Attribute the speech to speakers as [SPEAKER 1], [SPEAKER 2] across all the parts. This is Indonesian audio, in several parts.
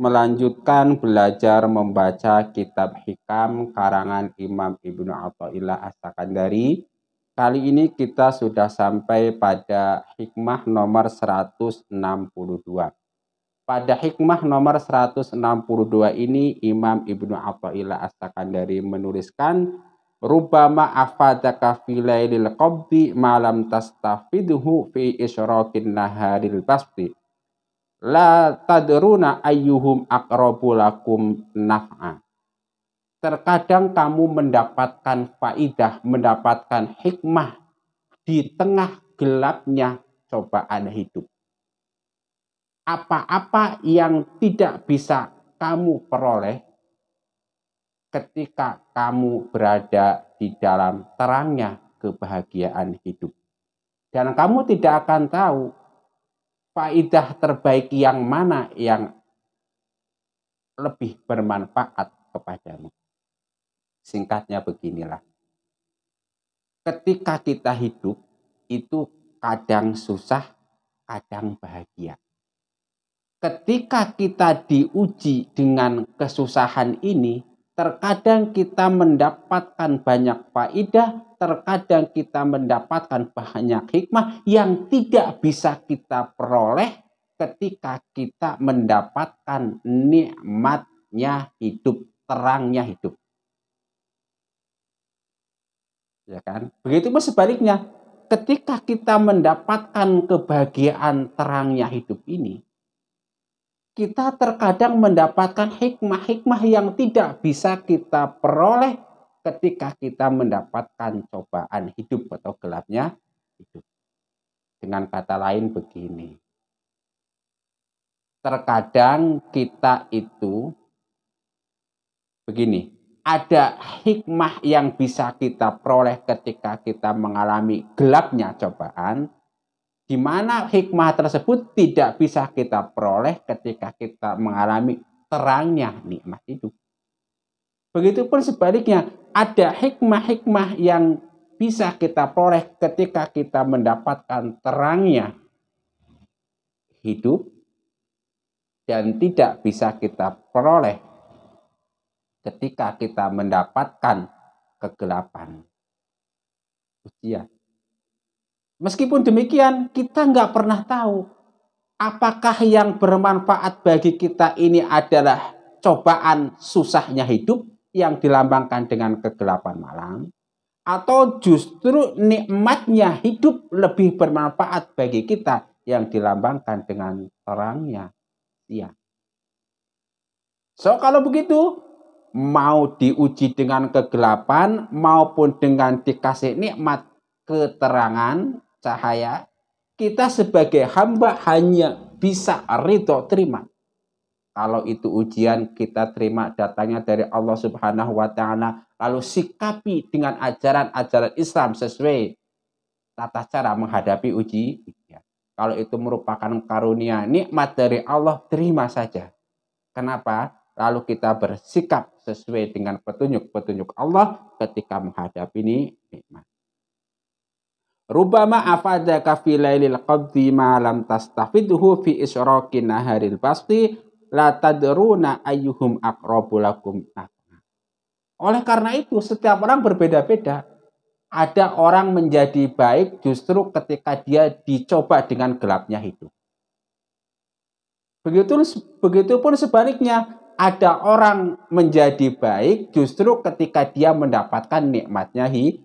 [SPEAKER 1] melanjutkan belajar membaca kitab hikam karangan Imam Ibnu Athaillah As-Sakandari. Kali ini kita sudah sampai pada hikmah nomor 162. Pada hikmah nomor 162 ini Imam Ibnu Athaillah As-Sakandari menuliskan Rubama afadaka fi lailil qabdi malam tastafidhu fi isyrakin naharil basti la tadruna ayyuhum aqrabu lakum naf'a. Terkadang kamu mendapatkan faidah, mendapatkan hikmah di tengah gelapnya cobaan hidup. Apa-apa yang tidak bisa kamu peroleh ketika kamu berada di dalam terangnya kebahagiaan hidup. Dan kamu tidak akan tahu faidah terbaik yang mana yang lebih bermanfaat kepadamu. Singkatnya beginilah. Ketika kita hidup itu kadang susah, kadang bahagia. Ketika kita diuji dengan kesusahan ini, terkadang kita mendapatkan banyak faidah, terkadang kita mendapatkan banyak hikmah yang tidak bisa kita peroleh ketika kita mendapatkan nikmatnya hidup, terangnya hidup. Ya kan? Begitu pun sebaliknya, ketika kita mendapatkan kebahagiaan terangnya hidup ini, kita terkadang mendapatkan hikmah-hikmah yang tidak bisa kita peroleh ketika kita mendapatkan cobaan hidup atau gelapnya hidup. Dengan kata lain begini. Terkadang kita itu begini, ada hikmah yang bisa kita peroleh ketika kita mengalami gelapnya cobaan, di mana hikmah tersebut tidak bisa kita peroleh ketika kita mengalami terangnya nikmat hidup. Begitupun sebaliknya, ada hikmah-hikmah yang bisa kita peroleh ketika kita mendapatkan terangnya hidup dan tidak bisa kita peroleh ketika kita mendapatkan kegelapan. Ujian. Meskipun demikian, kita nggak pernah tahu apakah yang bermanfaat bagi kita ini adalah cobaan susahnya hidup yang dilambangkan dengan kegelapan malam, atau justru nikmatnya hidup lebih bermanfaat bagi kita yang dilambangkan dengan terangnya siang. So kalau begitu, mau diuji dengan kegelapan maupun dengan dikasih nikmat keterangan cahaya, kita sebagai hamba hanya bisa ridho terima. Kalau itu ujian, kita terima datanya dari Allah Subhanahu wa Ta'ala. Lalu sikapi dengan ajaran-ajaran Islam sesuai tata cara menghadapi uji. Ya. Kalau itu merupakan karunia, nikmat dari Allah, terima saja. Kenapa? Lalu kita bersikap sesuai dengan petunjuk-petunjuk Allah ketika menghadapi ini nikmat. Rubama afadaka fi lailil qadhi ma lam tastafidhu fi isrokin naharil basti la tadruna ayyuhum aqrabu lakum Oleh karena itu setiap orang berbeda-beda. Ada orang menjadi baik justru ketika dia dicoba dengan gelapnya hidup. Begitu begitupun sebaliknya, ada orang menjadi baik justru ketika dia mendapatkan nikmatnya hidup.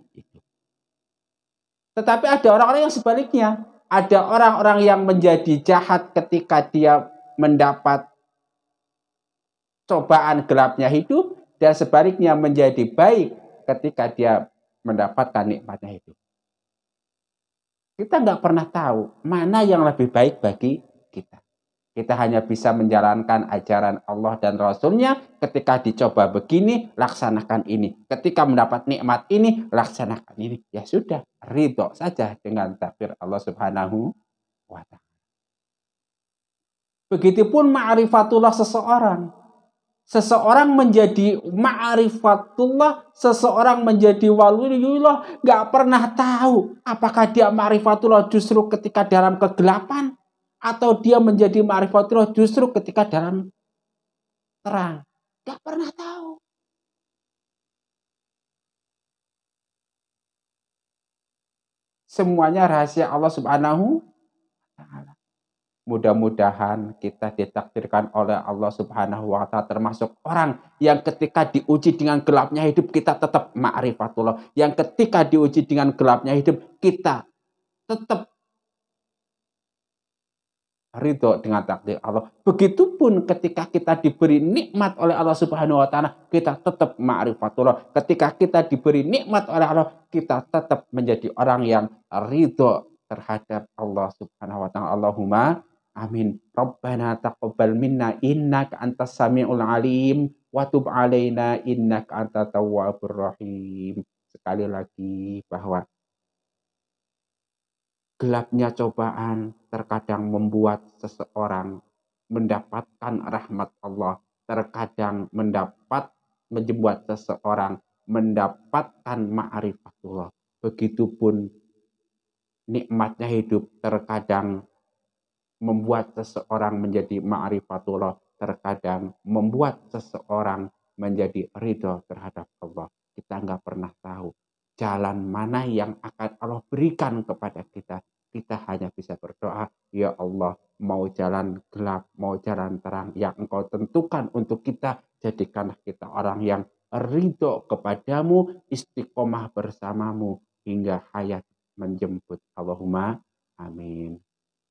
[SPEAKER 1] Tetapi ada orang-orang yang sebaliknya, ada orang-orang yang menjadi jahat ketika dia mendapat cobaan gelapnya hidup dan sebaliknya menjadi baik ketika dia mendapatkan nikmatnya hidup. Kita nggak pernah tahu mana yang lebih baik bagi kita. Kita hanya bisa menjalankan ajaran Allah dan Rasulnya ketika dicoba begini, laksanakan ini. Ketika mendapat nikmat ini, laksanakan ini. Ya sudah, ridho saja dengan takdir Allah subhanahu wa ta'ala. Begitupun ma'rifatullah seseorang Seseorang menjadi ma'rifatullah, seseorang menjadi waliullah, nggak pernah tahu apakah dia ma'rifatullah justru ketika dalam kegelapan atau dia menjadi ma'rifatullah justru ketika dalam terang. Nggak pernah tahu. Semuanya rahasia Allah Subhanahu wa taala. Mudah-mudahan kita ditakdirkan oleh Allah Subhanahu wa taala termasuk orang yang ketika diuji dengan gelapnya hidup kita tetap ma'rifatullah. Yang ketika diuji dengan gelapnya hidup kita tetap ridho dengan takdir Allah. Begitupun ketika kita diberi nikmat oleh Allah Subhanahu wa taala, kita tetap ma'rifatullah. Ketika kita diberi nikmat oleh Allah, kita tetap menjadi orang yang ridho terhadap Allah Subhanahu wa taala. Allahumma Amin. Rabbana taqabbal minna innaka antas samiul alim wa tub alaina innaka antat tawwabur rahim. Sekali lagi bahwa gelapnya cobaan terkadang membuat seseorang mendapatkan rahmat Allah, terkadang mendapat menjebuat seseorang mendapatkan ma'rifatullah. Begitupun nikmatnya hidup terkadang membuat seseorang menjadi ma'rifatullah, terkadang membuat seseorang menjadi ridho terhadap Allah. Kita nggak pernah tahu jalan mana yang akan Allah berikan kepada kita. Kita hanya bisa berdoa, Ya Allah, mau jalan gelap, mau jalan terang yang engkau tentukan untuk kita, jadikanlah kita orang yang ridho kepadamu, istiqomah bersamamu, hingga hayat menjemput. Allahumma amin.